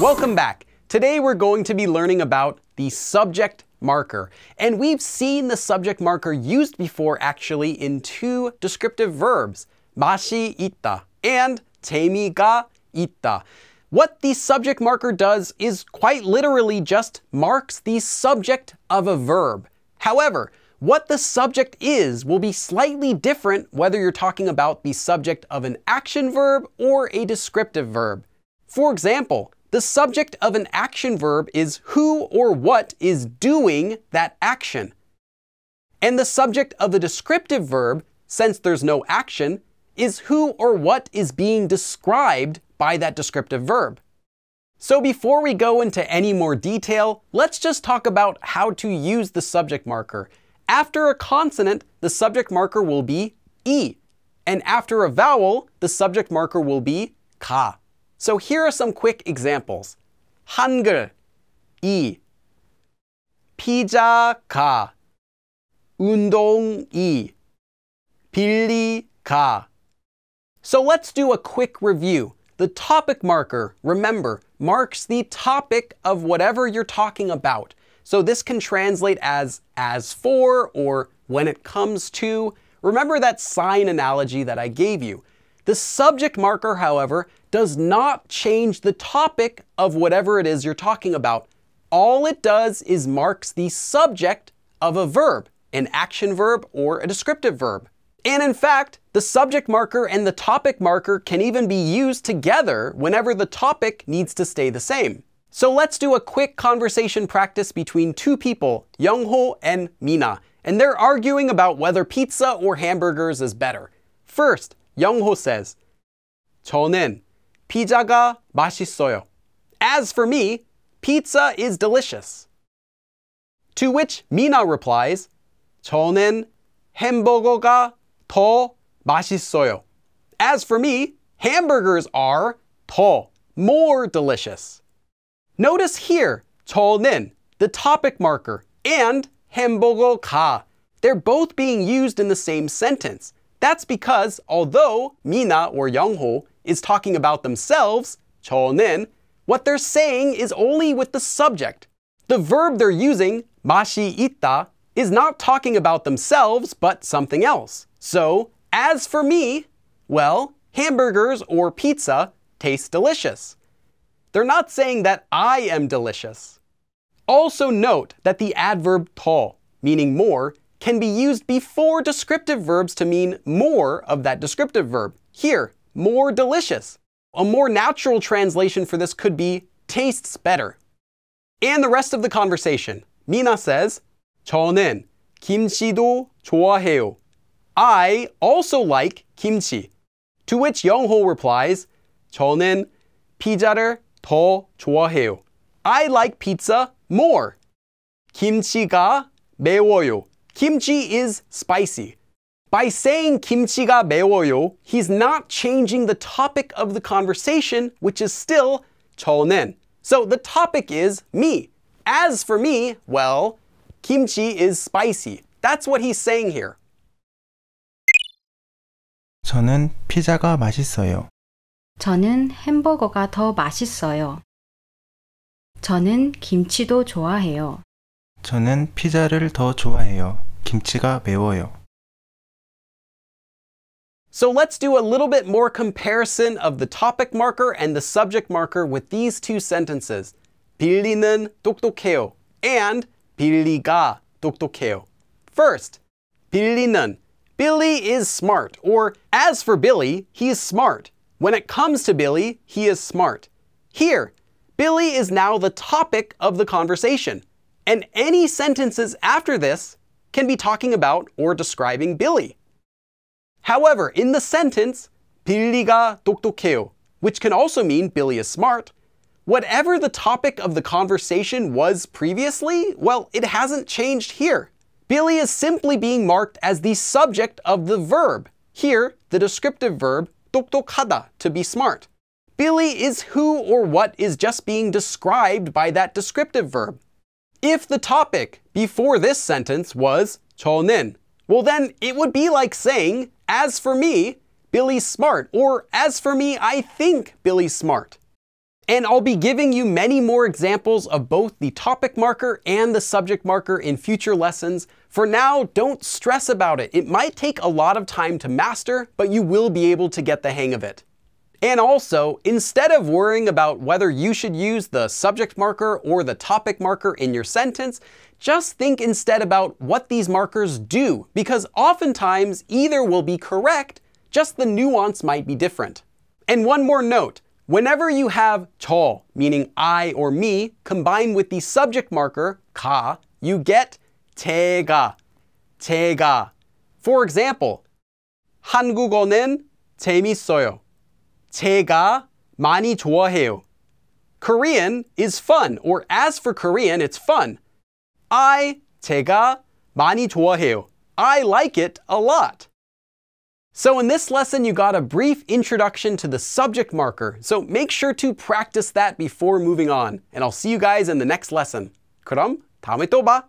Welcome back. Today we're going to be learning about the subject marker. And we've seen the subject marker used before actually in two descriptive verbs, mashi ita and temi ga ita. What the subject marker does is quite literally just marks the subject of a verb. However, what the subject is will be slightly different whether you're talking about the subject of an action verb or a descriptive verb. For example, the subject of an action verb is who or what is doing that action. And the subject of a descriptive verb, since there's no action, is who or what is being described by that descriptive verb. So before we go into any more detail, let's just talk about how to use the subject marker. After a consonant, the subject marker will be E, and after a vowel, the subject marker will be Ka. So here are some quick examples. 한글, 이, 피자 가, 운동 이, 빌리 가. So let's do a quick review. The topic marker, remember, marks the topic of whatever you're talking about. So this can translate as as for or when it comes to. Remember that sign analogy that I gave you. The subject marker, however, does not change the topic of whatever it is you're talking about. All it does is marks the subject of a verb, an action verb or a descriptive verb. And in fact, the subject marker and the topic marker can even be used together whenever the topic needs to stay the same. So let's do a quick conversation practice between two people, Youngho and Mina, and they're arguing about whether pizza or hamburgers is better. First, Youngho says, 저는 피자가 맛있어요. As for me, pizza is delicious. To which Mina replies, 저는 햄버거가 더 맛있어요. As for me, hamburgers are 더, more delicious. Notice here, 저는, the topic marker, and 햄버거 가. They're both being used in the same sentence. That's because although Mina or Youngho is talking about themselves, Chonin, what they're saying is only with the subject. The verb they're using, mashi ita, is not talking about themselves, but something else. So, as for me, well, hamburgers or pizza taste delicious. They're not saying that I am delicious. Also note that the adverb to, meaning more, can be used before descriptive verbs to mean more of that descriptive verb. Here, more delicious. A more natural translation for this could be tastes better. And the rest of the conversation. Mina says, 저는 김치도 좋아해요. I also like kimchi. To which Youngho replies, 저는 피자를 더 좋아해요. I like pizza more. 김치가 매워요. Kimchi is spicy. By saying kimchi가 매워요, he's not changing the topic of the conversation, which is still 저는. So the topic is me. As for me, well, kimchi is spicy. That's what he's saying here. 저는 피자가 맛있어요. 저는 햄버거가 더 맛있어요. 저는 김치도 좋아해요. 저는 피자를 더 좋아해요. 김치가 매워요. So let's do a little bit more comparison of the topic marker and the subject marker with these two sentences. 빌리는 똑똑해요 and 빌리가 똑똑해요. First, 빌리는. Billy is smart, or as for Billy, he's smart. When it comes to Billy, he is smart. Here, Billy is now the topic of the conversation, and any sentences after this can be talking about or describing Billy. However, in the sentence, 빌리가 똑똑해요, which can also mean Billy is smart, whatever the topic of the conversation was previously, well, it hasn't changed here. Billy is simply being marked as the subject of the verb, here the descriptive verb 똑똑하다, to be smart. Billy is who or what is just being described by that descriptive verb, if the topic before this sentence was Chonin, well then it would be like saying, as for me, Billy's smart, or as for me, I think Billy's smart. And I'll be giving you many more examples of both the topic marker and the subject marker in future lessons. For now, don't stress about it. It might take a lot of time to master, but you will be able to get the hang of it. And also, instead of worrying about whether you should use the subject marker or the topic marker in your sentence, just think instead about what these markers do, because oftentimes either will be correct, just the nuance might be different. And one more note, whenever you have tall, meaning I or me, combined with the subject marker, ka, you get tega, tega. For example, 한국어는 재밌어요. 제가 많이 좋아해요. Korean is fun, or as for Korean, it's fun. I, 제가 많이 좋아해요. I like it a lot. So in this lesson, you got a brief introduction to the subject marker, so make sure to practice that before moving on. And I'll see you guys in the next lesson. 그럼 다음에 또 봐!